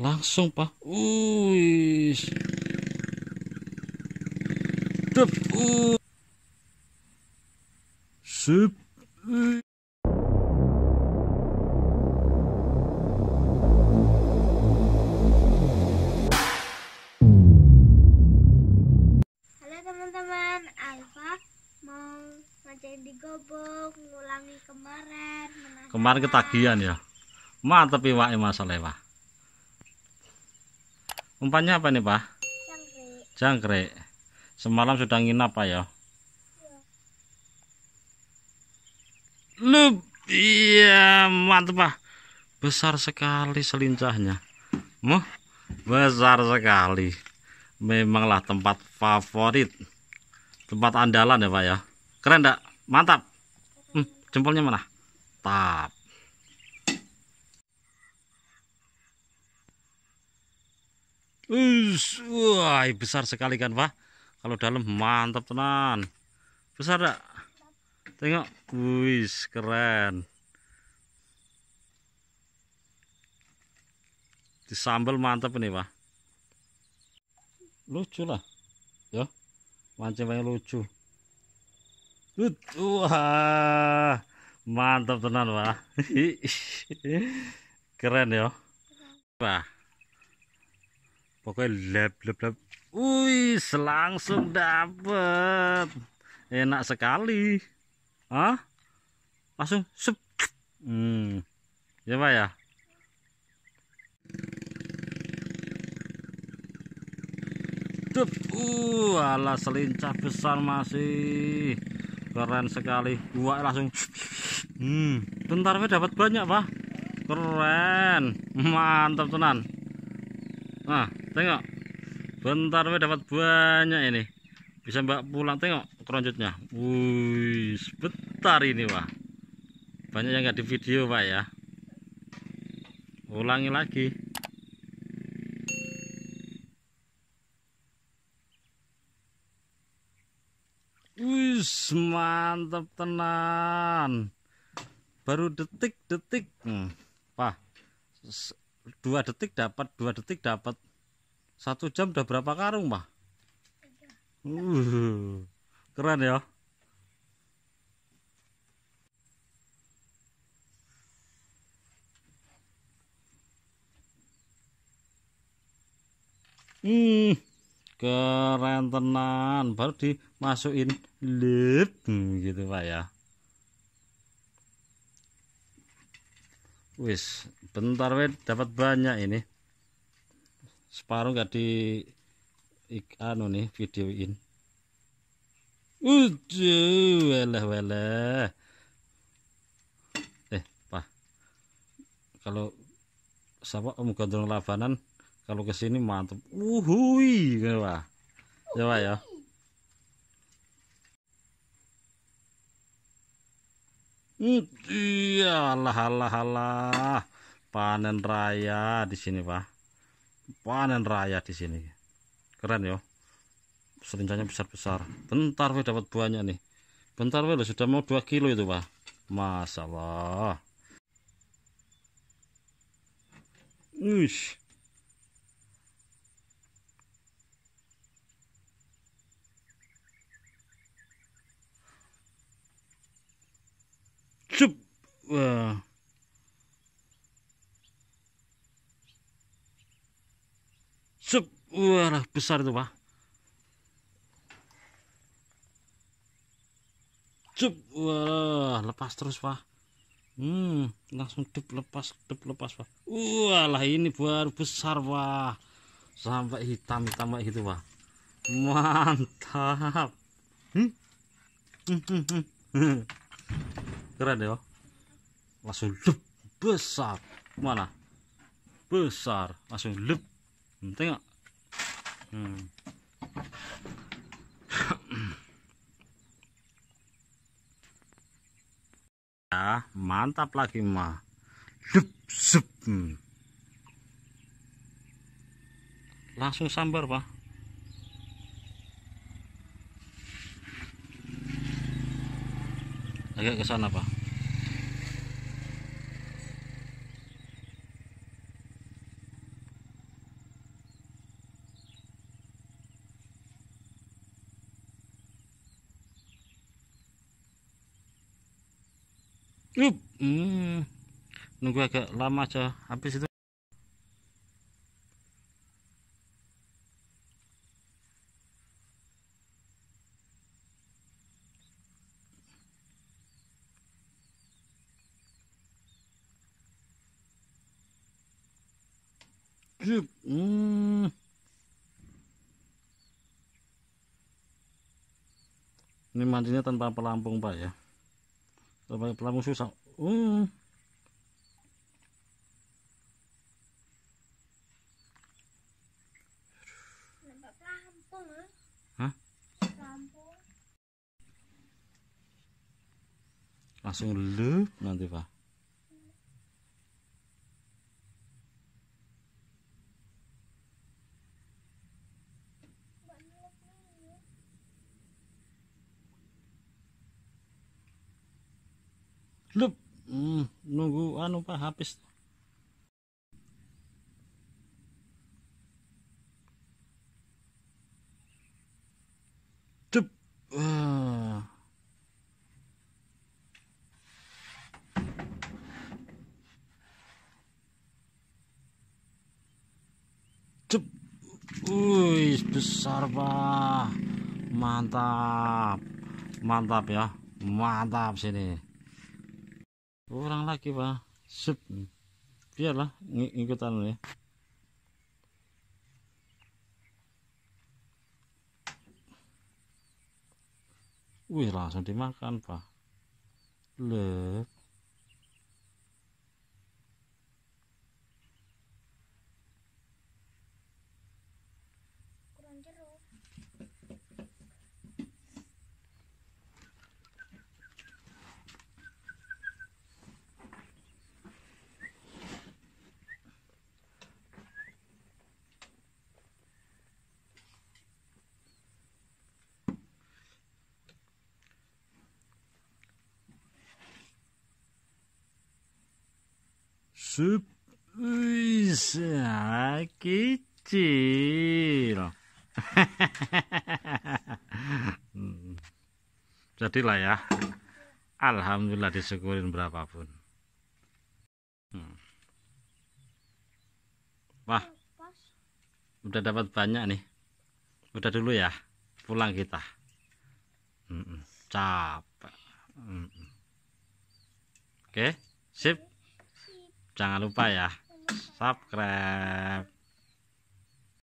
langsung pak uis Dup. Uh. Sip. Uh. di gobok ngulangi kemarin kemarin ketagihan ya mantep iwake masalah umpannya apa nih pak jangkrik, jangkrik. semalam sudah nginap pak ya, Iya. Lup, iya mantap pak besar sekali selincahnya Muh, besar sekali memanglah tempat favorit tempat andalan ya pak ya keren enggak mantap hmm, jempolnya mana tap Ush, wah, besar sekali kan, Pak? Kalau dalam mantap tenan. Besar enggak? Tengok. Wis, keren. Disambel mantap ini, Pak. Lucu lah. Ya. Mancing banyak lucu. wah. Mantap tenan, Pak. Keren ya. Pak pokoknya lep lep lep wih selangsung dapet enak sekali ah langsung sup hmm ya pak ya Dup, uh, ala selincah besar masih keren sekali gua langsung hmm bentar dapat banyak pak keren mantap tenan nah tengok bentar we dapat banyak ini bisa mbak pulang tengok keronjutnya Wuih, sebentar ini wah banyak yang nggak di video pak ya ulangi lagi Wuih, mantap tenan baru detik-detik hmm. wah dua detik dapat dua detik dapat satu jam udah berapa karung, Pak? Uh, uhuh. keren ya. Hmm, keren tenan. Baru dimasukin lip hmm, gitu, Pak ya. Wis, bentar wet dapat banyak ini separuh gak di ikan anu nih videoin udah weleh weleh eh pak kalau siapa om gondrong labanan kalau kesini mantep. Uhui, wuhui ya coba ya Iya, alah, alah, alah. Panen raya di sini, Pak panen raya di sini keren ya Serincanya besar-besar bentar we dapat buahnya nih bentar we sudah mau 2 kilo itu pak Masya Allah Uish. Cup. Wah. Wah, besar tuh, Pak. cep wah, lepas terus, Pak. Hmm, langsung dup lepas, dup lepas, Pak. wah lah ini baru besar, Pak. Sampai hitam-hitam gitu, Pak. Mantap. Hmm? hmm, hmm, hmm Keren ya. Langsung lup, besar. Mana? Besar, langsung lup. Tengok. Hmm. ya, mantap lagi mah. Dup, sup. Hmm. Langsung sambar, Pak. Agak ke sana, Pak. Yup. Hmm. Nunggu agak lama aja habis itu. Yup. Hmm. Ini mandinya tanpa pelampung, Pak ya. Pelan-pelan pelan musuh sang. Hmm. langsung lup nanti pak hmm, nunggu anu pak habis Cep. Uh. Cep. Wih, besar, Pak. Mantap. Mantap ya. Mantap sini kurang lagi pak sup biarlah ng ngikutan ya wih langsung dimakan pak lep usaha kecil. Jadilah ya. Alhamdulillah disyukurin berapapun. Hmm. Wah. Udah dapat banyak nih. Udah dulu ya. Pulang kita. Hmm, Capek. Hmm. Oke, okay. sip jangan lupa ya subscribe